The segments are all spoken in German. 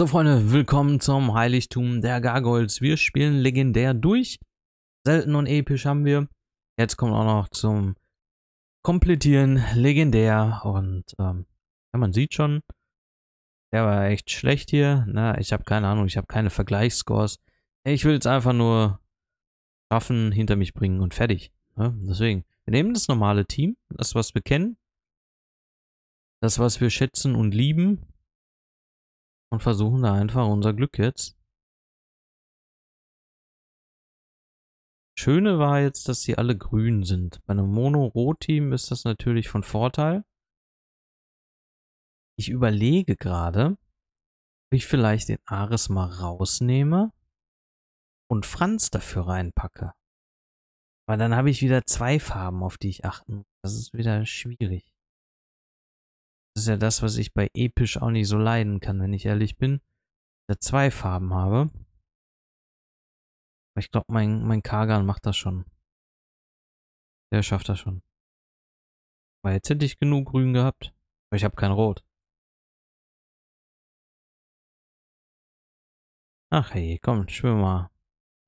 So Freunde, willkommen zum Heiligtum der Gargoyles. Wir spielen legendär durch. Selten und episch haben wir. Jetzt kommt auch noch zum Komplettieren legendär. Und ähm, ja, man sieht schon, der war echt schlecht hier. Na, ne? ich habe keine Ahnung, ich habe keine Vergleichsscores. Ich will es einfach nur schaffen, hinter mich bringen und fertig. Ja, ne? deswegen, wir nehmen das normale Team, das was wir kennen, das was wir schätzen und lieben und versuchen da einfach unser Glück jetzt. Schöne war jetzt, dass sie alle grün sind. Bei einem Mono-Rot-Team ist das natürlich von Vorteil. Ich überlege gerade, ob ich vielleicht den Ares mal rausnehme und Franz dafür reinpacke. Weil dann habe ich wieder zwei Farben, auf die ich achten muss. Das ist wieder schwierig. Das ist ja das, was ich bei episch auch nicht so leiden kann, wenn ich ehrlich bin. Da zwei Farben habe. Ich glaube, mein, mein Kagan macht das schon. Der schafft das schon. Weil jetzt hätte ich genug Grün gehabt. Aber ich habe kein Rot. Ach hey, komm, schwimm mal.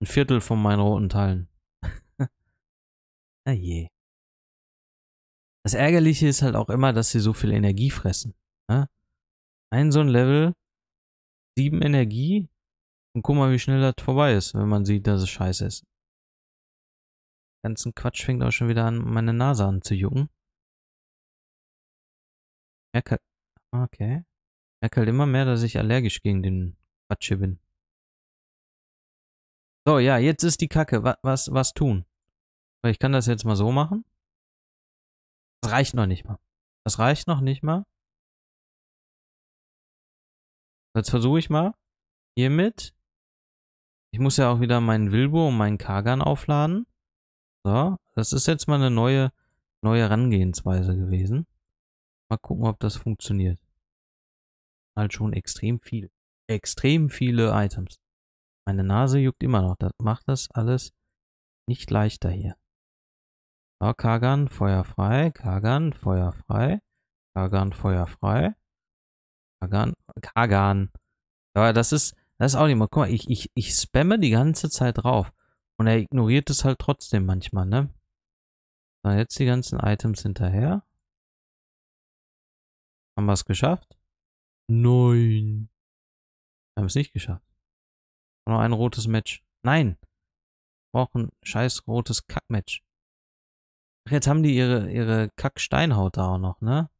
Ein Viertel von meinen roten Teilen. Na ah, je. Das Ärgerliche ist halt auch immer, dass sie so viel Energie fressen. Ne? Ein so ein Level, sieben Energie und guck mal, wie schnell das vorbei ist, wenn man sieht, dass es scheiße ist. ganzen Quatsch fängt auch schon wieder an, meine Nase an zu jucken. Merke, halt, okay. Merke halt immer mehr, dass ich allergisch gegen den Quatsch hier bin. So, ja, jetzt ist die Kacke. Was, was, was tun? Ich kann das jetzt mal so machen. Das reicht noch nicht mal. Das reicht noch nicht mal. Jetzt versuche ich mal. Hiermit. Ich muss ja auch wieder meinen Wilbo und meinen Kagan aufladen. So, das ist jetzt mal eine neue, neue Herangehensweise gewesen. Mal gucken, ob das funktioniert. Halt schon extrem viel. Extrem viele Items. Meine Nase juckt immer noch. Das macht das alles nicht leichter hier. Ja, ah, Kagan, Feuer frei. Kagan, Feuer frei. Kagan, Feuer frei. Kagan, Kagan. Ja, das ist, das ist auch nicht mal. Guck mal, ich, ich, ich spamme die ganze Zeit drauf. Und er ignoriert es halt trotzdem manchmal, ne? So, jetzt die ganzen Items hinterher. Haben wir es geschafft? Nein. Wir haben es nicht geschafft. Noch ein rotes Match. Nein. Wir brauchen scheiß rotes Kackmatch. Ach, jetzt haben die ihre, ihre kack da auch noch, ne?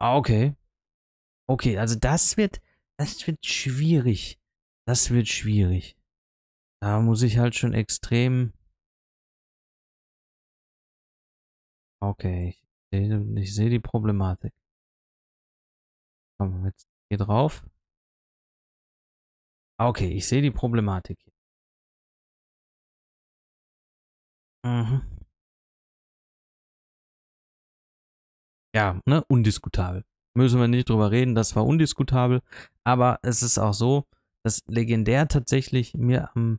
Ah, okay. Okay, also das wird, das wird schwierig. Das wird schwierig. Da muss ich halt schon extrem... Okay, ich sehe, ich sehe die Problematik. Komm, jetzt hier drauf. Ah, okay, ich sehe die Problematik. hier. Mhm. Ja, ne, undiskutabel. Müssen wir nicht drüber reden, das war undiskutabel. Aber es ist auch so, dass legendär tatsächlich mir am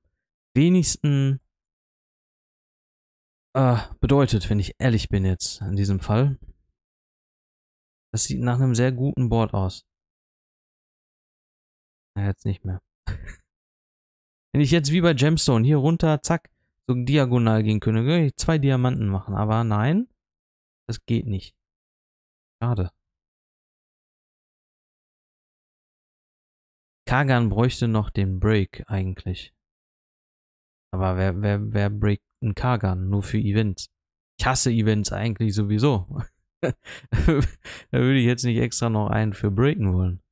wenigsten äh, bedeutet, wenn ich ehrlich bin jetzt in diesem Fall. Das sieht nach einem sehr guten Board aus. Ja, jetzt nicht mehr. Wenn ich jetzt wie bei Gemstone hier runter, zack, so diagonal gehen können. Könnte zwei Diamanten machen, aber nein, das geht nicht. Schade. Kagan bräuchte noch den Break eigentlich. Aber wer, wer, wer breakt einen Kagan? Nur für Events. Ich hasse Events eigentlich sowieso. da würde ich jetzt nicht extra noch einen für breaken wollen.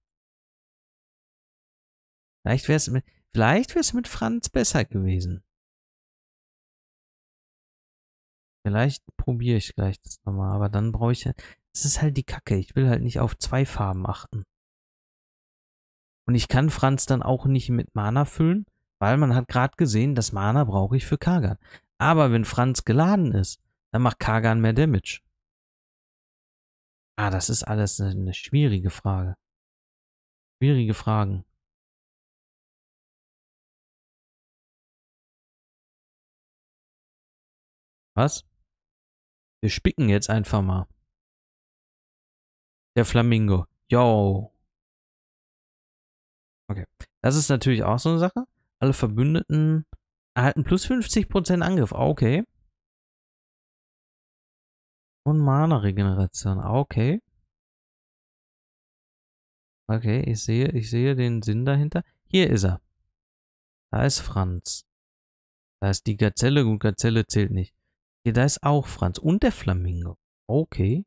Vielleicht wäre es mit, vielleicht wär's mit Franz besser gewesen. Vielleicht probiere ich gleich das nochmal, aber dann brauche ich ja. Das ist halt die Kacke. Ich will halt nicht auf zwei Farben achten. Und ich kann Franz dann auch nicht mit Mana füllen, weil man hat gerade gesehen, das Mana brauche ich für Kagan. Aber wenn Franz geladen ist, dann macht Kagan mehr Damage. Ah, das ist alles eine schwierige Frage. Schwierige Fragen. Was? Wir spicken jetzt einfach mal. Der Flamingo. Yo. Okay. Das ist natürlich auch so eine Sache. Alle Verbündeten erhalten plus 50% Angriff. Okay. Und Mana-Regeneration. Okay. Okay, ich sehe, ich sehe den Sinn dahinter. Hier ist er. Da ist Franz. Da ist die Gazelle. Gut, Gazelle zählt nicht. Okay, da ist auch Franz. Und der Flamingo. Okay.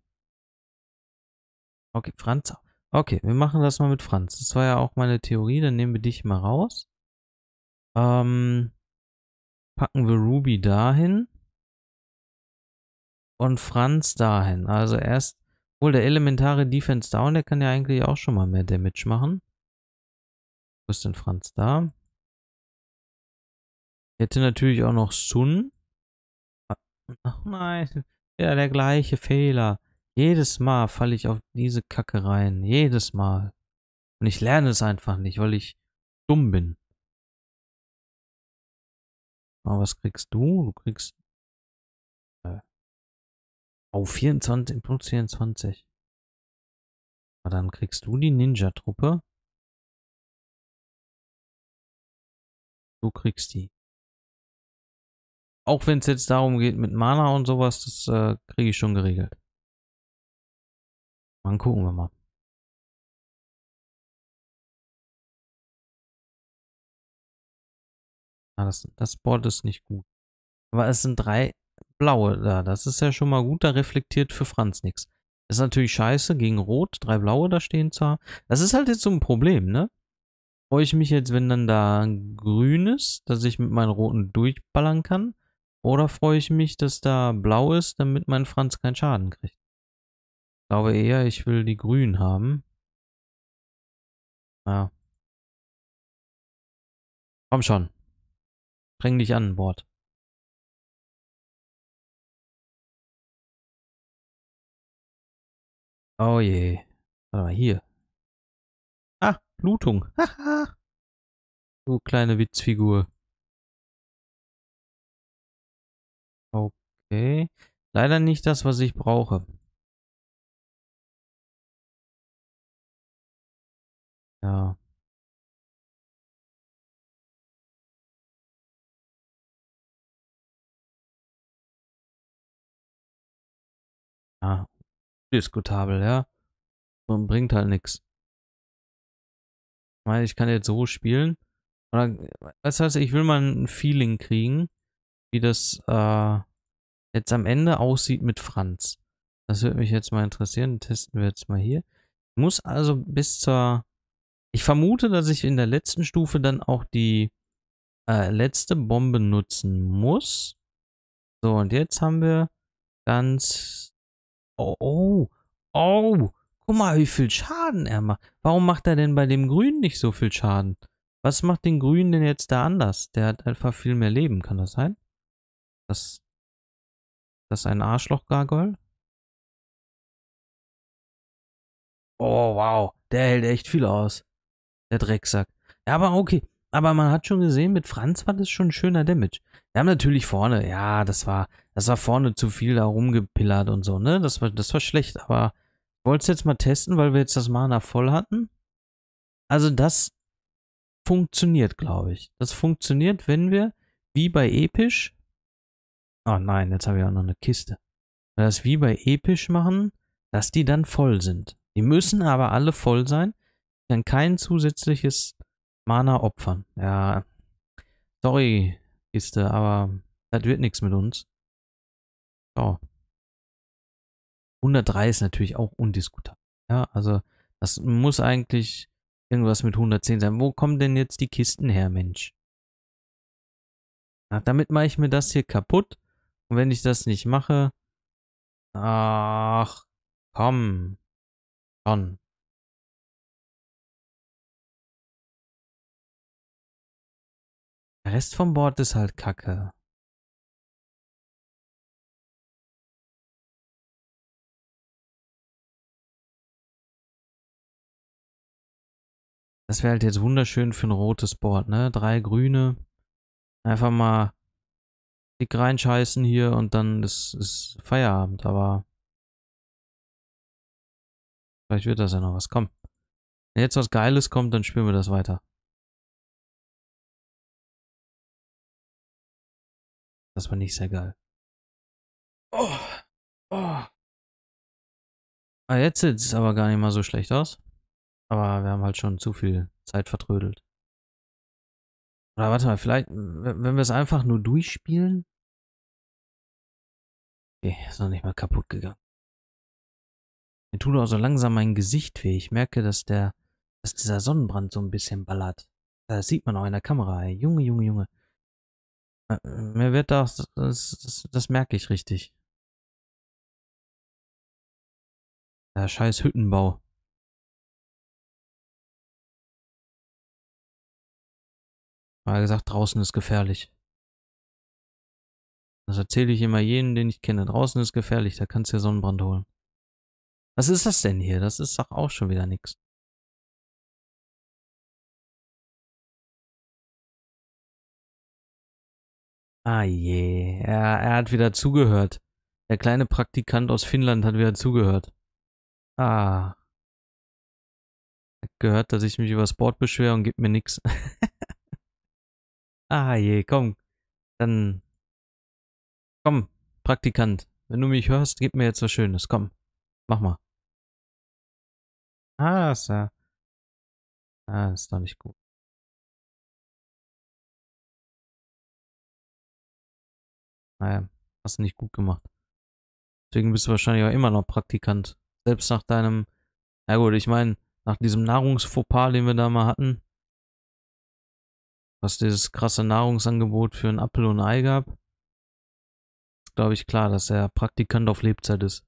Okay, Franz. Okay, wir machen das mal mit Franz. Das war ja auch meine Theorie. Dann nehmen wir dich mal raus. Ähm, packen wir Ruby dahin. Und Franz dahin. Also erst, wohl der elementare Defense Down, der kann ja eigentlich auch schon mal mehr Damage machen. Wo ist denn Franz da? Ich hätte natürlich auch noch Sun. Ach nein, ja, der gleiche Fehler. Jedes Mal falle ich auf diese Kacke rein. Jedes Mal. Und ich lerne es einfach nicht, weil ich dumm bin. Aber was kriegst du? Du kriegst... Äh, oh, 24, plus 24. Aber dann kriegst du die Ninja-Truppe. Du kriegst die auch wenn es jetzt darum geht mit Mana und sowas, das äh, kriege ich schon geregelt. Dann gucken wir mal. Ah, das, das Board ist nicht gut. Aber es sind drei blaue da. Das ist ja schon mal gut. Da reflektiert für Franz nichts. Ist natürlich scheiße. Gegen Rot, drei blaue da stehen zu haben. Das ist halt jetzt so ein Problem, ne? Freue ich mich jetzt, wenn dann da grün ist, dass ich mit meinen roten durchballern kann. Oder freue ich mich, dass da blau ist, damit mein Franz keinen Schaden kriegt. Ich glaube eher, ich will die grün haben. Ja. Komm schon. Streng dich an, Bord. Oh je. Warte mal, hier. Ah, Blutung. Haha. du kleine Witzfigur. Okay. Leider nicht das, was ich brauche. Ja. Ja, diskutabel, ja. Und bringt halt nichts. Ich meine, ich kann jetzt so spielen. Oder, das äh, heißt, ich will mal ein Feeling kriegen wie das äh, jetzt am Ende aussieht mit Franz. Das würde mich jetzt mal interessieren. Testen wir jetzt mal hier. Ich muss also bis zur... Ich vermute, dass ich in der letzten Stufe dann auch die äh, letzte Bombe nutzen muss. So, und jetzt haben wir ganz... Oh, oh, oh. Guck mal, wie viel Schaden er macht. Warum macht er denn bei dem Grünen nicht so viel Schaden? Was macht den Grünen denn jetzt da anders? Der hat einfach viel mehr Leben, kann das sein? Das, das ist ein Arschloch-Gargoyle? Oh, wow. Der hält echt viel aus. Der Drecksack. Ja, aber okay. Aber man hat schon gesehen, mit Franz war das schon schöner Damage. Wir haben natürlich vorne, ja, das war, das war vorne zu viel da rumgepillert und so, ne? Das war, das war schlecht, aber ich wollte es jetzt mal testen, weil wir jetzt das Mana voll hatten. Also das funktioniert, glaube ich. Das funktioniert, wenn wir, wie bei Episch, Oh nein, jetzt habe ich auch noch eine Kiste. Das ist wie bei episch machen, dass die dann voll sind. Die müssen aber alle voll sein. Ich kann kein zusätzliches Mana opfern. Ja, sorry, Kiste, aber das wird nichts mit uns. So. 103 ist natürlich auch undiskutabel. Ja, also das muss eigentlich irgendwas mit 110 sein. Wo kommen denn jetzt die Kisten her, Mensch? Ach, damit mache ich mir das hier kaputt. Und wenn ich das nicht mache... Ach, komm. Schon. Der Rest vom Board ist halt kacke. Das wäre halt jetzt wunderschön für ein rotes Board, ne? Drei grüne. Einfach mal dick reinscheißen hier und dann ist, ist Feierabend, aber vielleicht wird das ja noch was. Komm. Wenn jetzt was Geiles kommt, dann spielen wir das weiter. Das war nicht sehr geil. Oh, oh. Ah, jetzt sieht es aber gar nicht mal so schlecht aus. Aber wir haben halt schon zu viel Zeit vertrödelt. Oder warte mal, vielleicht, wenn wir es einfach nur durchspielen, Okay, ist noch nicht mal kaputt gegangen. Mir tut auch so langsam mein Gesicht weh. Ich merke, dass der, dass dieser Sonnenbrand so ein bisschen ballert. Das sieht man auch in der Kamera, ey. Junge, Junge, Junge. Äh, äh, mir wird das, das, das, das merke ich richtig. Der scheiß Hüttenbau. Mal gesagt, draußen ist gefährlich. Das erzähle ich immer jedem, den ich kenne. Draußen ist gefährlich, da kannst du dir Sonnenbrand holen. Was ist das denn hier? Das ist doch auch schon wieder nichts. Ah je, er, er hat wieder zugehört. Der kleine Praktikant aus Finnland hat wieder zugehört. Ah. Er hat gehört, dass ich mich über Sport beschwere und gibt mir nichts. ah je, komm. Dann Komm, Praktikant, wenn du mich hörst, gib mir jetzt was Schönes. Komm, mach mal. Ah, ist ja. Ah, ist doch nicht gut. Naja, hast du nicht gut gemacht. Deswegen bist du wahrscheinlich auch immer noch Praktikant. Selbst nach deinem, na gut, ich meine, nach diesem Nahrungsfauxpas, den wir da mal hatten, was dieses krasse Nahrungsangebot für einen Apfel und ein Ei gab, glaube ich, klar, dass er Praktikant auf Lebzeit ist.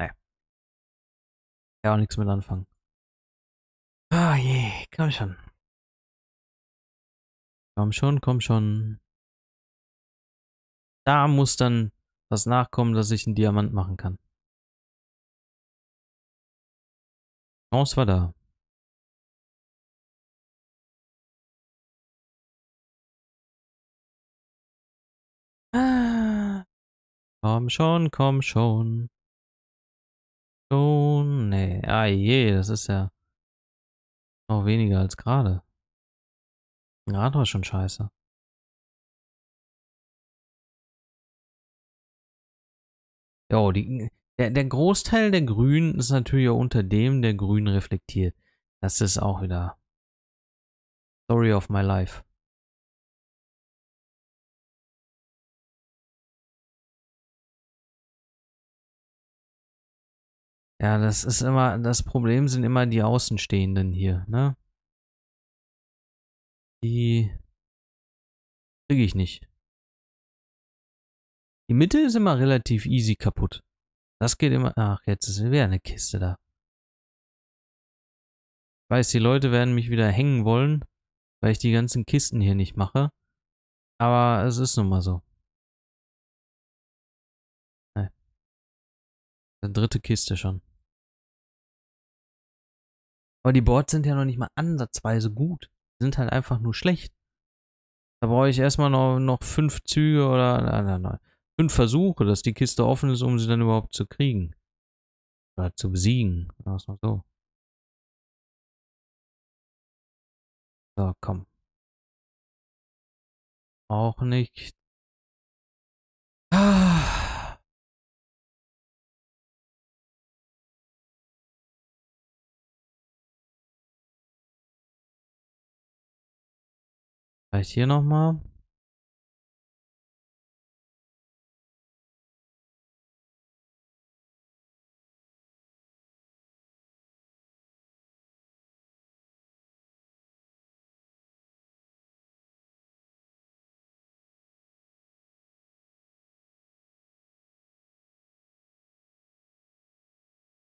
Naja. Ja, auch nichts mit anfangen. Ah oh je, komm schon. Komm schon, komm schon. Da muss dann was nachkommen, dass ich einen Diamant machen kann. Chance war da. Komm schon, komm schon. Schon, oh, nee. Ah je, das ist ja noch weniger als gerade. Gerade war schon scheiße. Jo, die, der, der, Großteil der Grünen ist natürlich auch unter dem der Grünen reflektiert. Das ist auch wieder Story of my life. Ja, das ist immer, das Problem sind immer die Außenstehenden hier, ne? Die kriege ich nicht. Die Mitte ist immer relativ easy kaputt. Das geht immer, ach, jetzt ist wieder eine Kiste da. Ich weiß, die Leute werden mich wieder hängen wollen, weil ich die ganzen Kisten hier nicht mache. Aber es ist nun mal so. Eine Dritte Kiste schon. Aber die Boards sind ja noch nicht mal ansatzweise gut. Die sind halt einfach nur schlecht. Da brauche ich erstmal noch, noch fünf Züge oder nein, nein, nein, fünf Versuche, dass die Kiste offen ist, um sie dann überhaupt zu kriegen. Oder zu besiegen. Das noch so. So, komm. Auch nicht. Ah. Vielleicht hier nochmal.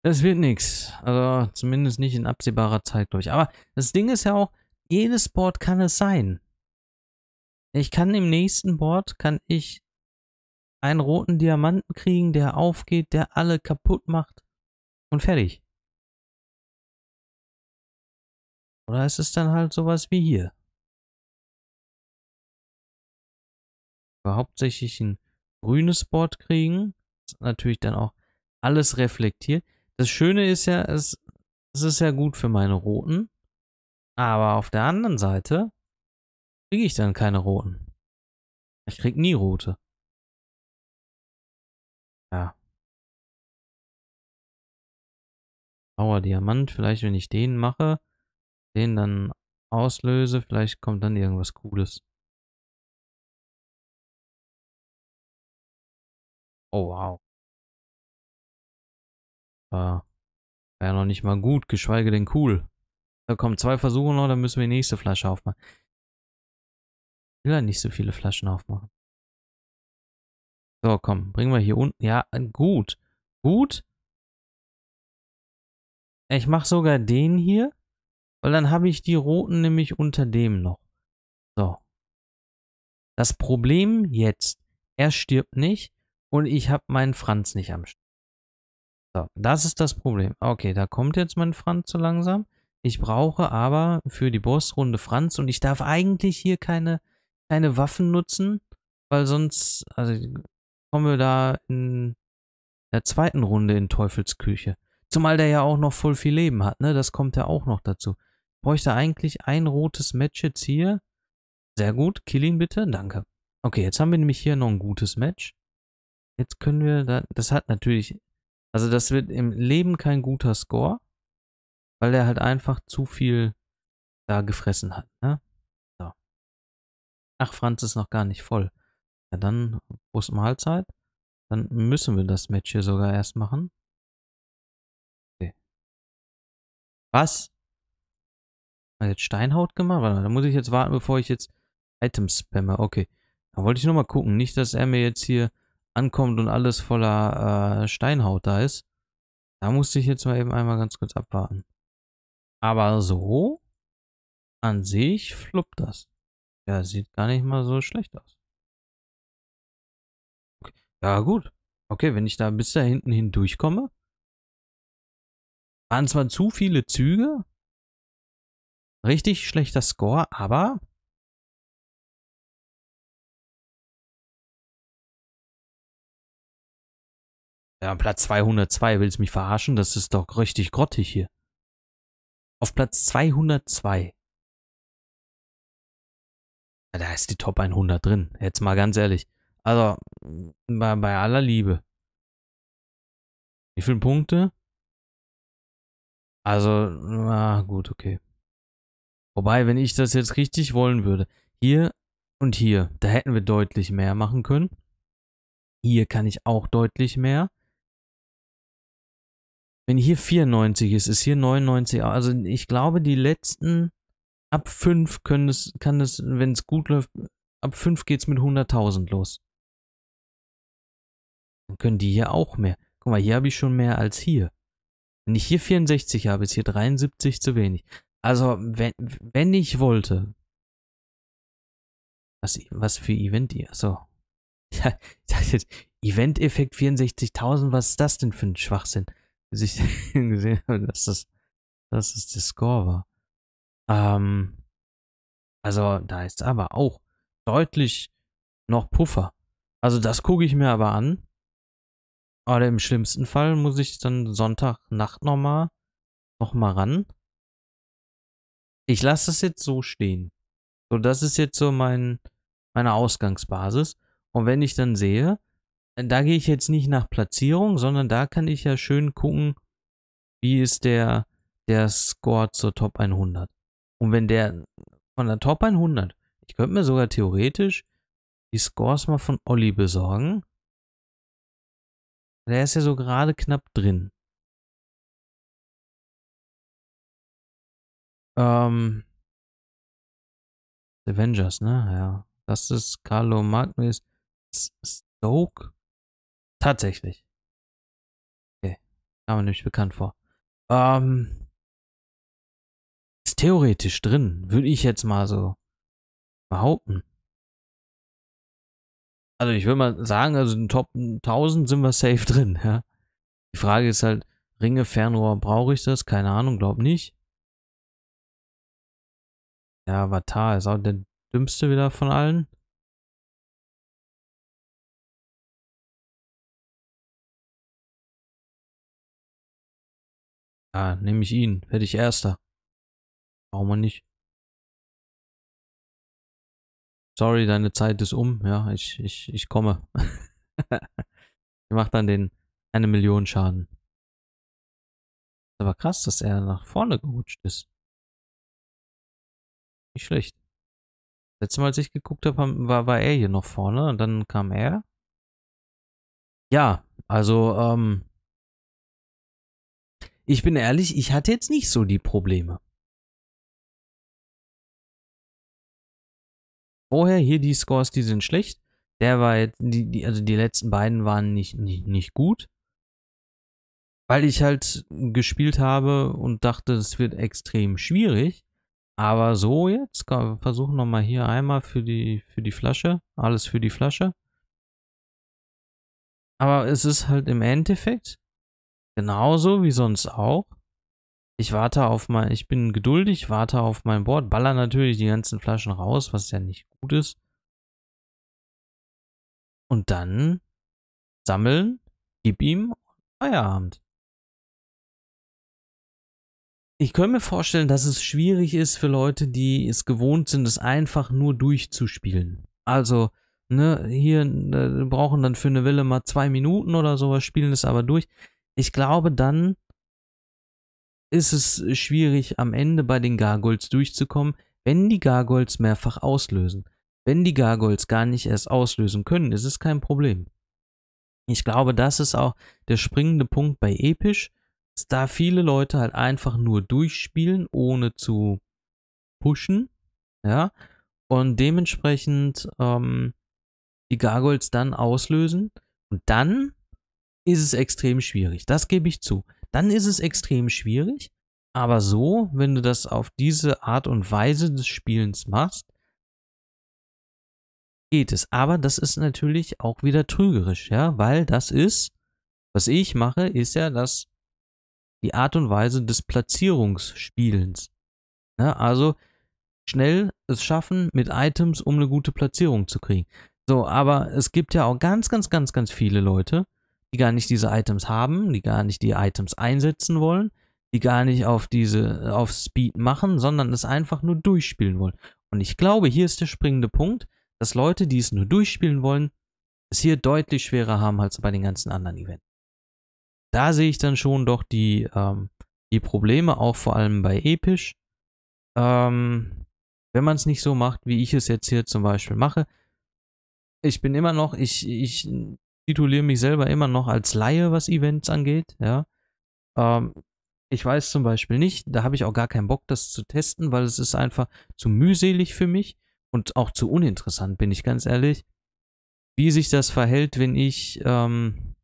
Es wird nichts. Also zumindest nicht in absehbarer Zeit glaube ich. Aber das Ding ist ja auch, jedes Board kann es sein. Ich kann im nächsten Board, kann ich einen roten Diamanten kriegen, der aufgeht, der alle kaputt macht und fertig. Oder ist es dann halt sowas wie hier? Aber hauptsächlich ein grünes Board kriegen, das natürlich dann auch alles reflektiert. Das Schöne ist ja, es, es ist ja gut für meine roten, aber auf der anderen Seite kriege ich dann keine roten? Ich krieg nie rote. Ja. Blauer Diamant, vielleicht wenn ich den mache, den dann auslöse, vielleicht kommt dann irgendwas Cooles. Oh wow. war ja noch nicht mal gut, geschweige denn cool. Da kommen zwei Versuche noch, dann müssen wir die nächste Flasche aufmachen will ja nicht so viele Flaschen aufmachen. So, komm, bringen wir hier unten. Ja, äh, gut. Gut. Ich mache sogar den hier, weil dann habe ich die roten nämlich unter dem noch. So. Das Problem jetzt, er stirbt nicht und ich habe meinen Franz nicht am Start. So, das ist das Problem. Okay, da kommt jetzt mein Franz so langsam. Ich brauche aber für die Bossrunde Franz und ich darf eigentlich hier keine keine Waffen nutzen, weil sonst, also kommen wir da in der zweiten Runde in Teufelsküche. Zumal der ja auch noch voll viel Leben hat, ne? Das kommt ja auch noch dazu. Ich bräuchte eigentlich ein rotes Match jetzt hier. Sehr gut, Killing bitte, danke. Okay, jetzt haben wir nämlich hier noch ein gutes Match. Jetzt können wir, da, das hat natürlich, also das wird im Leben kein guter Score, weil der halt einfach zu viel da gefressen hat, ne? Ach, Franz ist noch gar nicht voll. Ja, dann Prost Mahlzeit. Dann müssen wir das Match hier sogar erst machen. Okay. Was? Hat jetzt Steinhaut gemacht? Warte mal, da muss ich jetzt warten, bevor ich jetzt Items spamme. Okay. Da wollte ich nochmal gucken. Nicht, dass er mir jetzt hier ankommt und alles voller äh, Steinhaut da ist. Da musste ich jetzt mal eben einmal ganz kurz abwarten. Aber so an sich fluppt das. Ja, sieht gar nicht mal so schlecht aus. Okay. Ja, gut. Okay, wenn ich da bis da hinten hindurchkomme. Waren zwar zu viele Züge. Richtig schlechter Score, aber Ja, Platz 202, willst mich verarschen? Das ist doch richtig grottig hier. Auf Platz 202. Da ist die Top 100 drin. Jetzt mal ganz ehrlich. Also, bei, bei aller Liebe. Wie viele Punkte? Also, na ah, gut, okay. Wobei, wenn ich das jetzt richtig wollen würde, hier und hier, da hätten wir deutlich mehr machen können. Hier kann ich auch deutlich mehr. Wenn hier 94 ist, ist hier 99. Also ich glaube, die letzten ab 5 können es, kann es, wenn es gut läuft, ab 5 geht es mit 100.000 los. Dann können die hier auch mehr. Guck mal, hier habe ich schon mehr als hier. Wenn ich hier 64 habe, ist hier 73 zu wenig. Also, wenn, wenn ich wollte. Was, was für Event ihr? Achso. Ja, ich dachte jetzt, Event-Effekt 64.000, was ist das denn für ein Schwachsinn? Bis ich gesehen habe, dass das, dass das der Score war. Ähm, also da ist aber auch deutlich noch Puffer. Also das gucke ich mir aber an. Oder im schlimmsten Fall muss ich dann Sonntagnacht nochmal noch mal ran. Ich lasse das jetzt so stehen. So, das ist jetzt so mein, meine Ausgangsbasis. Und wenn ich dann sehe, da gehe ich jetzt nicht nach Platzierung, sondern da kann ich ja schön gucken, wie ist der, der Score zur Top 100. Und wenn der von der Top 100, ich könnte mir sogar theoretisch die Scores mal von Olli besorgen. Der ist ja so gerade knapp drin. Ähm. Avengers, ne? Ja. Das ist Carlo Magnus Stoke. Tatsächlich. Okay. Kam mir nämlich bekannt vor. Ähm ist theoretisch drin, würde ich jetzt mal so behaupten. Also ich würde mal sagen, also in Top 1000 sind wir safe drin, ja. Die Frage ist halt, Ringe, Fernrohr, brauche ich das? Keine Ahnung, glaub nicht. Ja, Avatar ist auch der dümmste wieder von allen. Ja, ah, nehme ich ihn, werde ich Erster. Brauchen wir nicht. Sorry, deine Zeit ist um. Ja, ich, ich, ich komme. ich mache dann den eine Million Schaden. Ist Aber krass, dass er nach vorne gerutscht ist. Nicht schlecht. Letztes Mal, als ich geguckt habe, war, war er hier noch vorne und dann kam er. Ja, also, ähm, ich bin ehrlich, ich hatte jetzt nicht so die Probleme. vorher hier die Scores, die sind schlecht. Der war jetzt, die, die, also die letzten beiden waren nicht, nicht, nicht gut. Weil ich halt gespielt habe und dachte, es wird extrem schwierig. Aber so jetzt, wir versuchen nochmal hier einmal für die, für die Flasche. Alles für die Flasche. Aber es ist halt im Endeffekt genauso wie sonst auch. Ich warte auf mein, ich bin geduldig, warte auf mein Board, baller natürlich die ganzen Flaschen raus, was ja nicht gut ist. Und dann sammeln, gib ihm Feierabend. Ich könnte mir vorstellen, dass es schwierig ist für Leute, die es gewohnt sind, es einfach nur durchzuspielen. Also, ne, hier äh, brauchen dann für eine Welle mal zwei Minuten oder sowas, spielen es aber durch. Ich glaube, dann ist es schwierig, am Ende bei den Gargoyles durchzukommen, wenn die Gargoyles mehrfach auslösen. Wenn die Gargoyles gar nicht erst auslösen können, ist es kein Problem. Ich glaube, das ist auch der springende Punkt bei Episch, dass da viele Leute halt einfach nur durchspielen, ohne zu pushen, ja, und dementsprechend ähm, die Gargoyles dann auslösen und dann ist es extrem schwierig, das gebe ich zu dann ist es extrem schwierig. Aber so, wenn du das auf diese Art und Weise des Spielens machst, geht es. Aber das ist natürlich auch wieder trügerisch, ja, weil das ist, was ich mache, ist ja das, die Art und Weise des Platzierungsspielens. Ja, ne? also schnell es schaffen, mit Items, um eine gute Platzierung zu kriegen. So, aber es gibt ja auch ganz, ganz, ganz, ganz viele Leute, die gar nicht diese Items haben, die gar nicht die Items einsetzen wollen, die gar nicht auf diese, auf Speed machen, sondern es einfach nur durchspielen wollen. Und ich glaube, hier ist der springende Punkt, dass Leute, die es nur durchspielen wollen, es hier deutlich schwerer haben als bei den ganzen anderen Events. Da sehe ich dann schon doch die, ähm, die Probleme, auch vor allem bei Episch. Ähm, wenn man es nicht so macht, wie ich es jetzt hier zum Beispiel mache, ich bin immer noch, ich, ich tituliere mich selber immer noch als Laie, was Events angeht. Ja. Ähm, ich weiß zum Beispiel nicht, da habe ich auch gar keinen Bock, das zu testen, weil es ist einfach zu mühselig für mich und auch zu uninteressant, bin ich ganz ehrlich. Wie sich das verhält, wenn ich, ähm,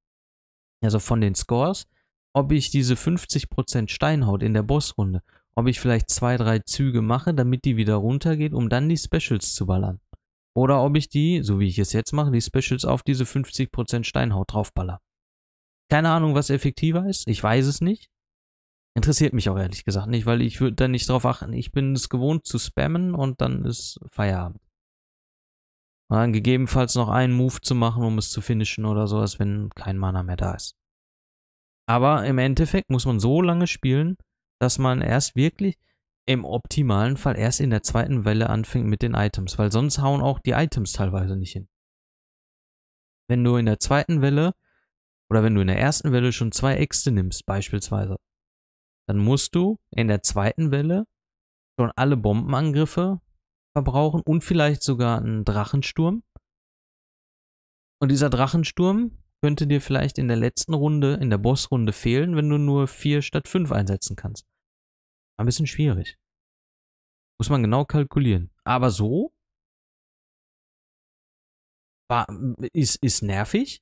also von den Scores, ob ich diese 50% Steinhaut in der Bossrunde, ob ich vielleicht zwei, drei Züge mache, damit die wieder runtergeht, um dann die Specials zu ballern. Oder ob ich die, so wie ich es jetzt mache, die Specials auf diese 50% Steinhaut draufballer. Keine Ahnung, was effektiver ist. Ich weiß es nicht. Interessiert mich auch ehrlich gesagt nicht, weil ich würde da nicht drauf achten. Ich bin es gewohnt zu spammen und dann ist Feierabend. Und dann gegebenenfalls noch einen Move zu machen, um es zu finishen oder sowas, wenn kein Mana mehr da ist. Aber im Endeffekt muss man so lange spielen, dass man erst wirklich, im optimalen Fall erst in der zweiten Welle anfängt mit den Items, weil sonst hauen auch die Items teilweise nicht hin. Wenn du in der zweiten Welle oder wenn du in der ersten Welle schon zwei Äxte nimmst, beispielsweise, dann musst du in der zweiten Welle schon alle Bombenangriffe verbrauchen und vielleicht sogar einen Drachensturm. Und dieser Drachensturm könnte dir vielleicht in der letzten Runde, in der Bossrunde fehlen, wenn du nur vier statt fünf einsetzen kannst. Ein bisschen schwierig. Muss man genau kalkulieren. Aber so war, ist, ist nervig,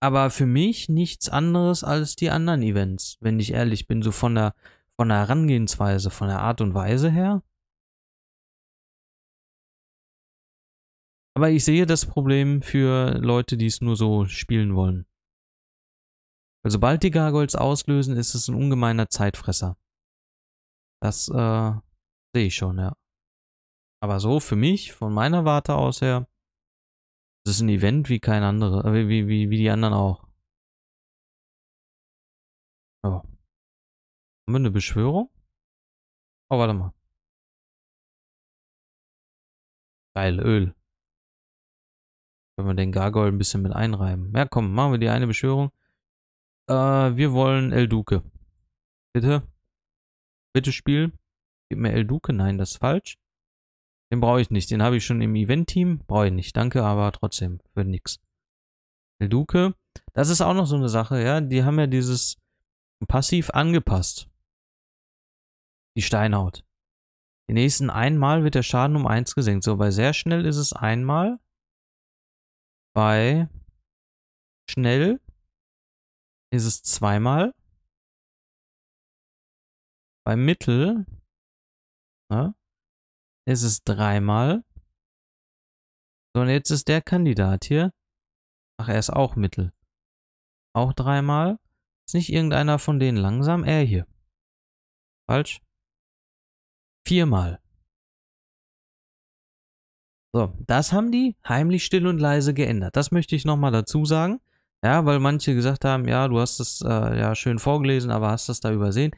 aber für mich nichts anderes als die anderen Events, wenn ich ehrlich bin, so von der, von der Herangehensweise, von der Art und Weise her. Aber ich sehe das Problem für Leute, die es nur so spielen wollen. Weil also sobald die Gargoyles auslösen, ist es ein ungemeiner Zeitfresser. Das äh, Sehe ich schon, ja. Aber so für mich, von meiner Warte aus her, das ist ein Event wie kein anderes, äh, wie, wie, wie, wie die anderen auch. Ja. Haben wir eine Beschwörung? Oh, warte mal. Geil, Öl. Können wir den Gargoyle ein bisschen mit einreiben. Ja, komm, machen wir die eine Beschwörung. Äh, wir wollen El Duque. Bitte. Bitte spielen. Gib mir El Duque. Nein, das ist falsch. Den brauche ich nicht. Den habe ich schon im Event-Team. Brauche ich nicht. Danke, aber trotzdem. Für nix. El Duque. Das ist auch noch so eine Sache, ja. Die haben ja dieses Passiv angepasst. Die Steinhaut. Den nächsten einmal wird der Schaden um 1 gesenkt. So, bei sehr schnell ist es einmal. Bei schnell ist es zweimal. Bei mittel Ne? Ist es dreimal. So, und jetzt ist der Kandidat hier. Ach, er ist auch mittel. Auch dreimal. Ist nicht irgendeiner von denen langsam? Er hier. Falsch. Viermal. So, das haben die heimlich still und leise geändert. Das möchte ich nochmal dazu sagen. Ja, weil manche gesagt haben, ja, du hast das äh, ja schön vorgelesen, aber hast das da übersehen.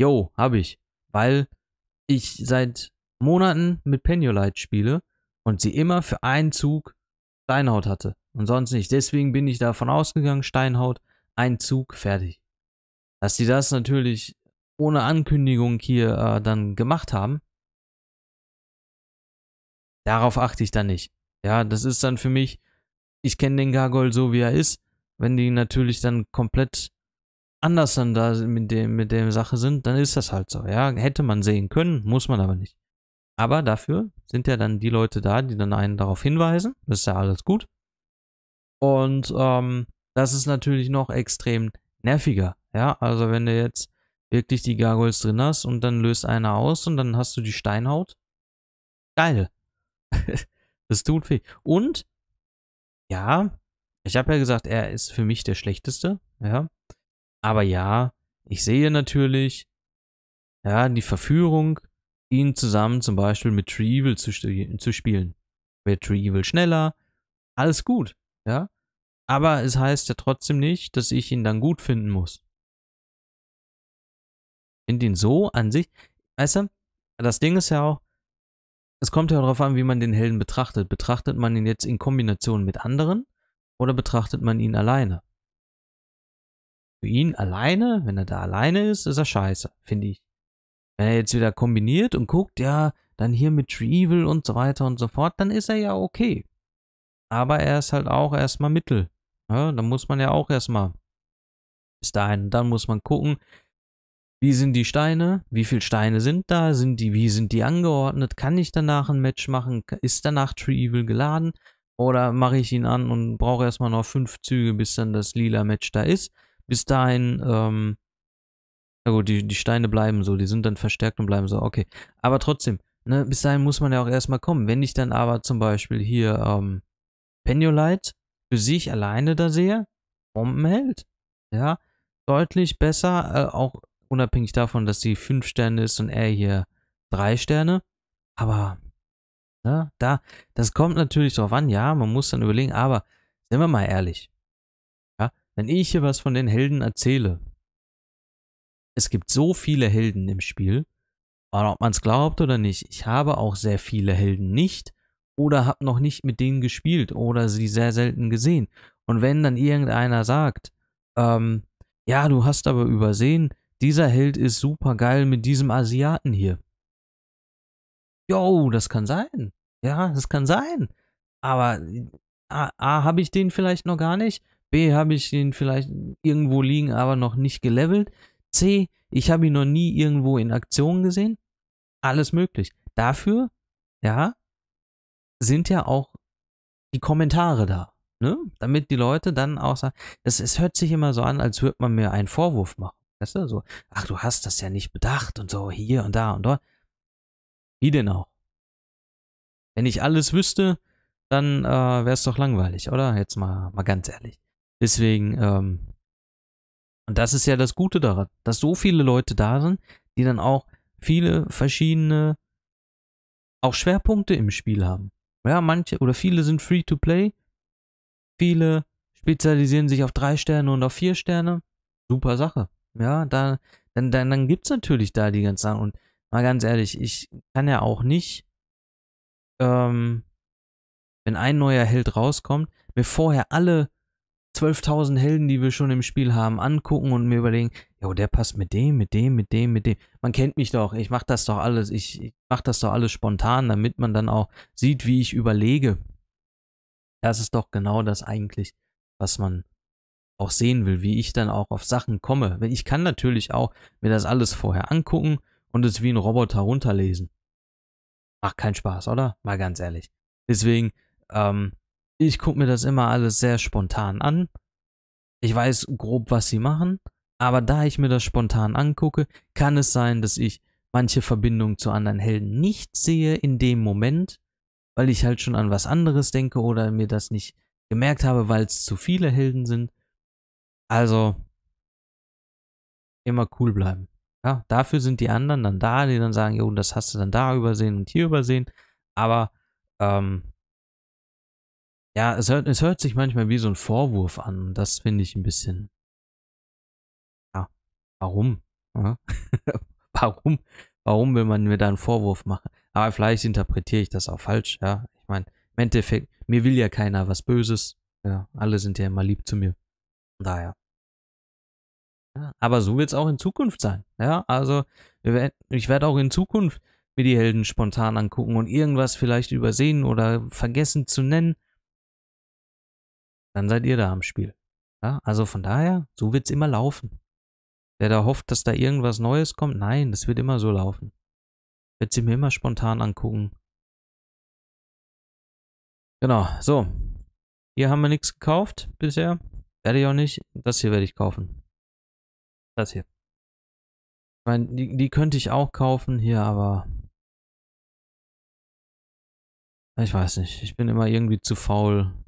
Jo, habe ich. Weil ich seit Monaten mit Penulite spiele und sie immer für einen Zug Steinhaut hatte und sonst nicht. Deswegen bin ich davon ausgegangen, Steinhaut, ein Zug, fertig. Dass sie das natürlich ohne Ankündigung hier äh, dann gemacht haben, darauf achte ich dann nicht. Ja, das ist dann für mich, ich kenne den Gargoyle so, wie er ist. Wenn die natürlich dann komplett anders dann da mit dem, mit dem Sache sind, dann ist das halt so. Ja, hätte man sehen können, muss man aber nicht. Aber dafür sind ja dann die Leute da, die dann einen darauf hinweisen. Das ist ja alles gut. Und ähm, das ist natürlich noch extrem nerviger. Ja, also wenn du jetzt wirklich die Gargoyles drin hast und dann löst einer aus und dann hast du die Steinhaut. Geil. das tut weh. Und, ja, ich habe ja gesagt, er ist für mich der schlechteste. Ja. Aber ja, ich sehe natürlich, ja, die Verführung, ihn zusammen zum Beispiel mit Tree zu, zu, spielen. Wäre Tree schneller, alles gut, ja. Aber es heißt ja trotzdem nicht, dass ich ihn dann gut finden muss. Finde ihn so an sich, weißt du, das Ding ist ja auch, es kommt ja darauf an, wie man den Helden betrachtet. Betrachtet man ihn jetzt in Kombination mit anderen oder betrachtet man ihn alleine? Für ihn alleine, wenn er da alleine ist, ist er scheiße, finde ich. Wenn er jetzt wieder kombiniert und guckt, ja, dann hier mit Trieval und so weiter und so fort, dann ist er ja okay. Aber er ist halt auch erstmal Mittel. Ja, ne? dann muss man ja auch erstmal bis dahin. Und dann muss man gucken, wie sind die Steine? Wie viele Steine sind da? Sind die, wie sind die angeordnet? Kann ich danach ein Match machen? Ist danach Tree Evil geladen? Oder mache ich ihn an und brauche erstmal noch fünf Züge, bis dann das lila Match da ist? Bis dahin, ähm, na gut, die, die Steine bleiben so, die sind dann verstärkt und bleiben so, okay. Aber trotzdem, ne, bis dahin muss man ja auch erstmal kommen. Wenn ich dann aber zum Beispiel hier ähm, Pendulite für sich alleine da sehe, Bombenheld, ja, deutlich besser, äh, auch unabhängig davon, dass sie 5 Sterne ist und er hier 3 Sterne. Aber ne, da, das kommt natürlich drauf an, ja, man muss dann überlegen, aber sind wir mal ehrlich, wenn ich hier was von den Helden erzähle, es gibt so viele Helden im Spiel, aber ob man es glaubt oder nicht, ich habe auch sehr viele Helden nicht oder habe noch nicht mit denen gespielt oder sie sehr selten gesehen. Und wenn dann irgendeiner sagt, ähm, ja, du hast aber übersehen, dieser Held ist super geil mit diesem Asiaten hier. Jo, das kann sein. Ja, das kann sein. Aber äh, A, A habe ich den vielleicht noch gar nicht B, habe ich ihn vielleicht irgendwo liegen, aber noch nicht gelevelt. C, ich habe ihn noch nie irgendwo in Aktion gesehen. Alles möglich. Dafür, ja, sind ja auch die Kommentare da. Ne? Damit die Leute dann auch sagen, es, es hört sich immer so an, als würde man mir einen Vorwurf machen. Weißt du, so, ach, du hast das ja nicht bedacht und so, hier und da und dort. Wie denn auch? Wenn ich alles wüsste, dann äh, wäre es doch langweilig, oder? Jetzt mal, mal ganz ehrlich. Deswegen, ähm, und das ist ja das Gute daran, dass so viele Leute da sind, die dann auch viele verschiedene, auch Schwerpunkte im Spiel haben. Ja, manche oder viele sind free to play, viele spezialisieren sich auf drei Sterne und auf vier Sterne. Super Sache. Ja, da, dann, dann, dann gibt es natürlich da die ganzen Sachen. Und mal ganz ehrlich, ich kann ja auch nicht, ähm, wenn ein neuer Held rauskommt, mir vorher alle 12.000 Helden, die wir schon im Spiel haben, angucken und mir überlegen, ja, der passt mit dem, mit dem, mit dem, mit dem. Man kennt mich doch, ich mache das doch alles, ich, ich mache das doch alles spontan, damit man dann auch sieht, wie ich überlege. Das ist doch genau das eigentlich, was man auch sehen will, wie ich dann auch auf Sachen komme. Ich kann natürlich auch mir das alles vorher angucken und es wie ein Roboter runterlesen. Macht keinen Spaß, oder? Mal ganz ehrlich. Deswegen, ähm, ich gucke mir das immer alles sehr spontan an. Ich weiß grob, was sie machen, aber da ich mir das spontan angucke, kann es sein, dass ich manche Verbindung zu anderen Helden nicht sehe in dem Moment, weil ich halt schon an was anderes denke oder mir das nicht gemerkt habe, weil es zu viele Helden sind. Also immer cool bleiben. Ja, dafür sind die anderen dann da, die dann sagen, jo, das hast du dann da übersehen und hier übersehen. Aber ähm, ja, es hört, es hört sich manchmal wie so ein Vorwurf an. Das finde ich ein bisschen. Ja, warum? Ja? Ne? warum? Warum will man mir da einen Vorwurf machen? Aber vielleicht interpretiere ich das auch falsch, ja. Ich meine, im Endeffekt, mir will ja keiner was Böses. Ja, alle sind ja immer lieb zu mir. Von daher. Ja, aber so wird es auch in Zukunft sein. Ja, also ich werde auch in Zukunft mir die Helden spontan angucken und irgendwas vielleicht übersehen oder vergessen zu nennen dann seid ihr da am Spiel. Ja, also von daher, so wird es immer laufen. Wer da hofft, dass da irgendwas Neues kommt, nein, das wird immer so laufen. Wird sie mir immer spontan angucken. Genau, so. Hier haben wir nichts gekauft bisher. Werde ich auch nicht. Das hier werde ich kaufen. Das hier. Ich meine, die, die könnte ich auch kaufen hier, aber ich weiß nicht. Ich bin immer irgendwie zu faul,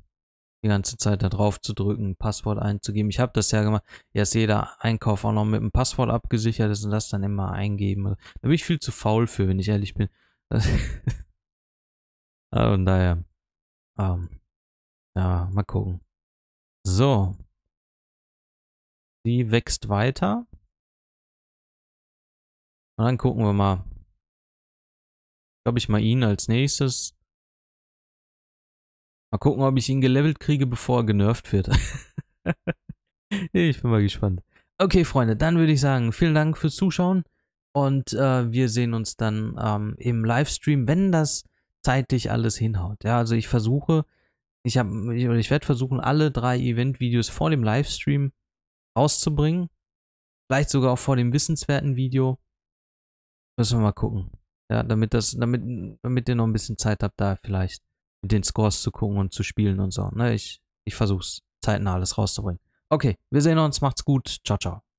die ganze Zeit da drauf zu drücken, Passwort einzugeben. Ich habe das ja gemacht. Ja, ist jeder Einkauf auch noch mit dem Passwort abgesichert ist und das dann immer eingeben. da bin ich viel zu faul für, wenn ich ehrlich bin. also, und daher, ähm, ja, mal gucken. So. Die wächst weiter. Und dann gucken wir mal. Glaube ich mal ihn als nächstes. Mal gucken, ob ich ihn gelevelt kriege, bevor er genervt wird. ich bin mal gespannt. Okay, Freunde, dann würde ich sagen, vielen Dank fürs Zuschauen und äh, wir sehen uns dann ähm, im Livestream, wenn das zeitlich alles hinhaut. Ja, also ich versuche, ich habe, ich, ich werde versuchen, alle drei Event-Videos vor dem Livestream rauszubringen. Vielleicht sogar auch vor dem wissenswerten Video. Müssen wir mal gucken. Ja, damit das, damit, damit ihr noch ein bisschen Zeit habt, da vielleicht den Scores zu gucken und zu spielen und so. Ne? Ich, ich versuch's zeitnah alles rauszubringen. Okay, wir sehen uns. Macht's gut. Ciao, ciao.